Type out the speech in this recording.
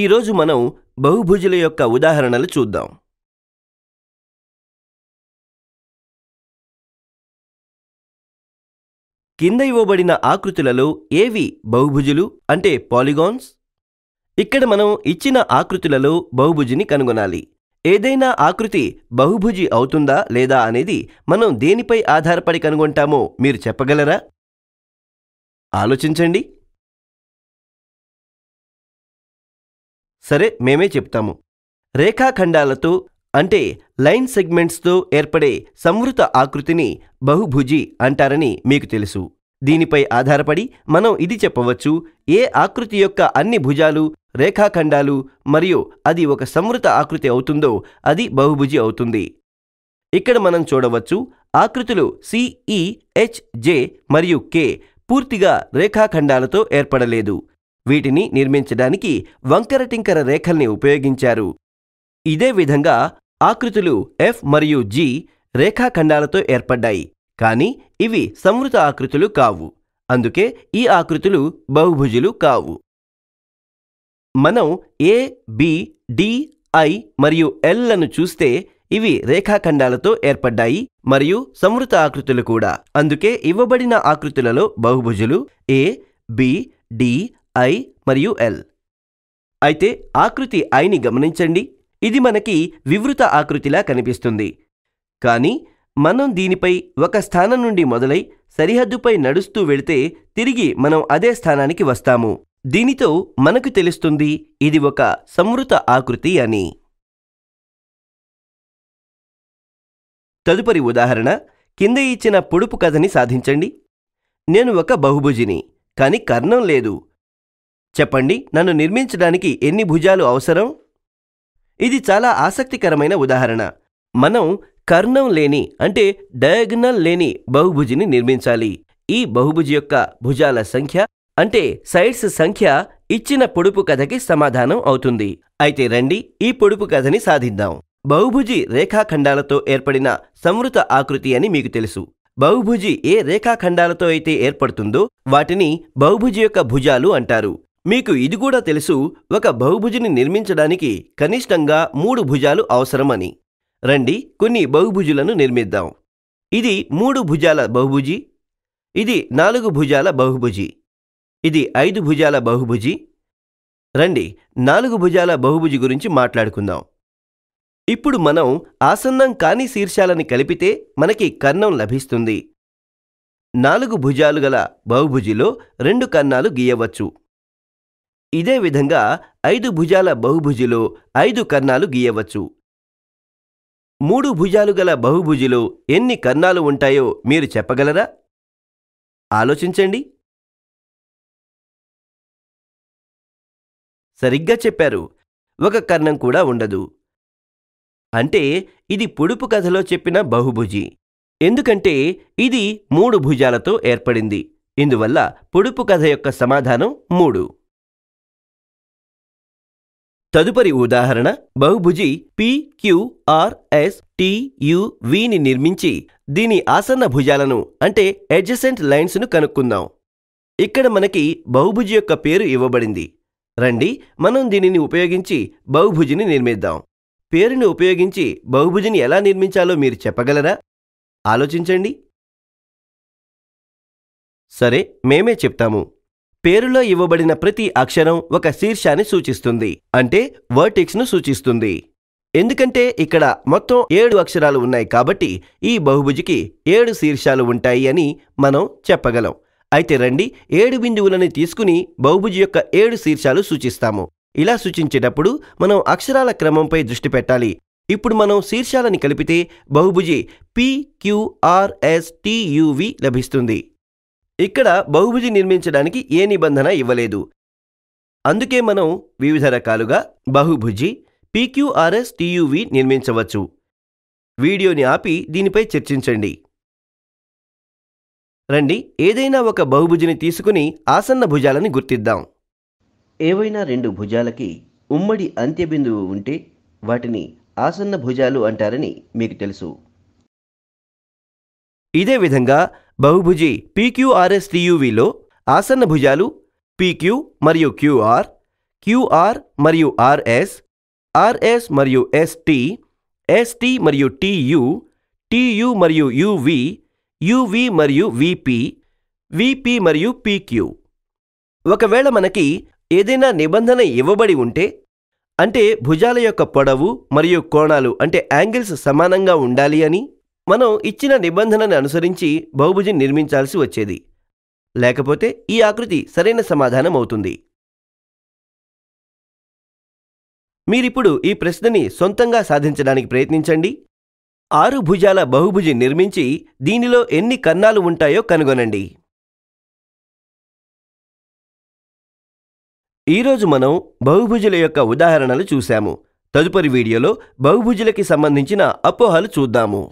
ఈరోజు మనం బహుభుజుల యొక్క ఉదాహరణలు చూద్దాం కింద ఇవ్వబడిన ఆకృతులలో ఏవి బహుభుజులు అంటే పాలిగాన్స్ ఇక్కడ మనం ఇచ్చిన ఆకృతులలో బహుభుజిని కనుగొనాలి ఏదైనా ఆకృతి బహుభుజి అవుతుందా లేదా అనేది మనం దేనిపై ఆధారపడి కనుగొంటామో మీరు చెప్పగలరా ఆలోచించండి సరే మేమే చెప్తాము రేఖాఖండాలతో అంటే లైన్ సెగ్మెంట్స్తో ఏర్పడే సంవృత ఆకృతిని బహుభుజి అంటారని మీకు తెలుసు దీనిపై ఆధారపడి మనం ఇది చెప్పవచ్చు ఏ ఆకృతి యొక్క అన్ని భుజాలు రేఖాఖండాలు మరియు అది ఒక సంవృత ఆకృతి అవుతుందో అది బహుభుజి అవుతుంది ఇక్కడ మనం చూడవచ్చు ఆకృతులు సిఈ హెచ్ జే మరియు కే పూర్తిగా రేఖాఖండాలతో ఏర్పడలేదు వీటిని నిర్మించడానికి వంకరటింకర రేఖల్ని ఉపయోగించారు ఇదే విధంగా ఆకృతులు ఎఫ్ మరియు జి రేఖాఖండాలతో ఏర్పడ్డాయి కానీ ఇవి సంవృత ఆకృతులు కావు అందుకే ఈ ఆకృతులు బహుభుజులు కావు మనం ఏ బి డి ఐ మరియు ఎల్లను చూస్తే ఇవి రేఖాఖండాలతో ఏర్పడ్డాయి మరియు సంవృత ఆకృతులు కూడా అందుకే ఇవ్వబడిన ఆకృతులలో బహుభుజులు ఏ బి డి ఐ మరియు ఎల్ అయితే ఆకృతి ఐని గమనించండి ఇది మనకి వివృత ఆకృతిలా కనిపిస్తుంది కానీ మనం దీనిపై ఒక స్థానం నుండి మొదలై సరిహద్దుపై నడుస్తూ వెళితే తిరిగి మనం అదే స్థానానికి వస్తాము దీనితో మనకు తెలుస్తుంది ఇది ఒక సంవృత ఆకృతి అని తదుపరి ఉదాహరణ కింద ఇచ్చిన పొడుపు కథని సాధించండి నేను ఒక బహుభుజిని కాని కర్ణం లేదు చెప్పండి నన్ను నిర్మించడానికి ఎన్ని భుజాలు అవసరం ఇది చాలా ఆసక్తికరమైన ఉదాహరణ మనం కర్ణం లేని అంటే డయాగ్నల్ లేని బహుభుజిని నిర్మించాలి ఈ బహుభుజి యొక్క భుజాల సంఖ్య అంటే సైడ్స్ సంఖ్య ఇచ్చిన పొడుపు కథకి సమాధానం అవుతుంది అయితే రండి ఈ పొడుపు కథని సాధిద్దాం బహుభుజి రేఖాఖండాలతో ఏర్పడిన సంవృత ఆకృతి అని మీకు తెలుసు బహుభుజి ఏ రేఖాఖండాలతో అయితే ఏర్పడుతుందో వాటిని బహుభుజి యొక్క భుజాలు అంటారు మీకు ఇది కూడా తెలుసు ఒక బహుభుజిని నిర్మించడానికి కనిష్టంగా మూడు భుజాలు అవసరమని రండి కొన్ని బహుభుజులను నిర్మిద్దాం ఇది మూడు భుజాల బహుభుజి ఇది నాలుగు భుజాల బహుభుజి ఇది ఐదు భుజాల బహుభుజి రండి నాలుగు భుజాల బహుభుజి గురించి మాట్లాడుకుందాం ఇప్పుడు మనం ఆసన్నం కాని శీర్షాలని కలిపితే మనకి కన్నం లభిస్తుంది నాలుగు భుజాలు గల బహుభుజిలో రెండు కన్నాలు గీయవచ్చు ఇదే విధంగా ఐదు భుజాల బహుభుజిలో ఐదు కర్ణాలు గీయవచ్చు మూడు భుజాలు గల బహుభుజిలో ఎన్ని కర్ణాలు ఉంటాయో మీరు చెప్పగలరా ఆలోచించండి సరిగ్గా చెప్పారు ఒక కర్ణం కూడా ఉండదు అంటే ఇది పొడుపు కథలో చెప్పిన బహుభుజి ఎందుకంటే ఇది మూడు భుజాలతో ఏర్పడింది ఇందువల్ల పొడుపు కథ యొక్క సమాధానం మూడు తదుపరి ఉదాహరణ బహుభుజి పి క్యూఆర్ఎస్ టియువిని నిర్మించి దీని ఆసన్న భుజాలను అంటే ఎడ్జసెంట్ లైన్స్ను కనుక్కుందాం ఇక్కడ మనకి బహుభుజి యొక్క పేరు ఇవ్వబడింది రండి మనం దీనిని ఉపయోగించి బహుభుజిని నిర్మిద్దాం పేరుని ఉపయోగించి బహుభుజిని ఎలా నిర్మించాలో మీరు చెప్పగలరా ఆలోచించండి సరే మేమే చెప్తాము పేరులో ఇవ్వబడిన ప్రతి అక్షరం ఒక శీర్షాన్ని సూచిస్తుంది అంటే వర్టిక్స్ ను సూచిస్తుంది ఎందుకంటే ఇక్కడ మొత్తం ఏడు అక్షరాలు ఉన్నాయి కాబట్టి ఈ బహుభుజికి ఏడు శీర్షాలు ఉంటాయి అని మనం చెప్పగలం అయితే రండి ఏడు బిందువులని తీసుకుని బహుభుజి యొక్క ఏడు శీర్షాలు సూచిస్తాము ఇలా సూచించేటప్పుడు మనం అక్షరాల క్రమంపై దృష్టి పెట్టాలి ఇప్పుడు మనం శీర్షాలని కలిపితే బహుభుజి పిక్యూఆర్ఎస్టియువి లభిస్తుంది ఇక్కడ బహుభుజి నిర్మించడానికి ఏ నిబంధన ఇవ్వలేదు అందుకే మనం వివిధ రకాలుగా బహుభుజి పీక్యూఆర్ఎస్ టీయువి నిర్మించవచ్చు వీడియోని ఆపి దీనిపై చర్చించండి రండి ఏదైనా ఒక బహుభుజిని తీసుకుని ఆసన్న భుజాలని గుర్తిద్దాం ఏవైనా రెండు భుజాలకి ఉమ్మడి అంత్యబిందువు ఉంటే వాటిని ఆసన్న భుజాలు అంటారని మీకు తెలుసు ఇదే విధంగా బహుభుజి టీయూవీలో ఆసన్న భుజాలు పీక్యూ మరియు క్యూఆర్ క్యూఆర్ మరియు ఆర్ఎస్ ఆర్ఎస్ మరియు ఎస్టి ఎస్టి మరియు టీయు టీయు మరియు యువి యువి మరియు విపి విపి మరియు పీక్యూ ఒకవేళ మనకి ఏదైనా నిబంధన ఇవ్వబడి ఉంటే అంటే భుజాల యొక్క పొడవు మరియు కోణాలు అంటే యాంగిల్స్ సమానంగా ఉండాలి అని మనం ఇచ్చిన నిబంధనని అనుసరించి బహుభుజం నిర్మించాల్సి వచ్చేది లేకపోతే ఈ ఆకృతి సరైన సమాధానం అవుతుంది మీరిప్పుడు ఈ ప్రశ్నని సొంతంగా సాధించడానికి ప్రయత్నించండి ఆరు భుజాల బహుభుజి నిర్మించి దీనిలో ఎన్ని కన్నాలు ఉంటాయో కనుగొనండి ఈరోజు మనం బహుభుజుల యొక్క ఉదాహరణలు చూశాము తదుపరి వీడియోలో బహుభుజులకి సంబంధించిన అపోహలు చూద్దాము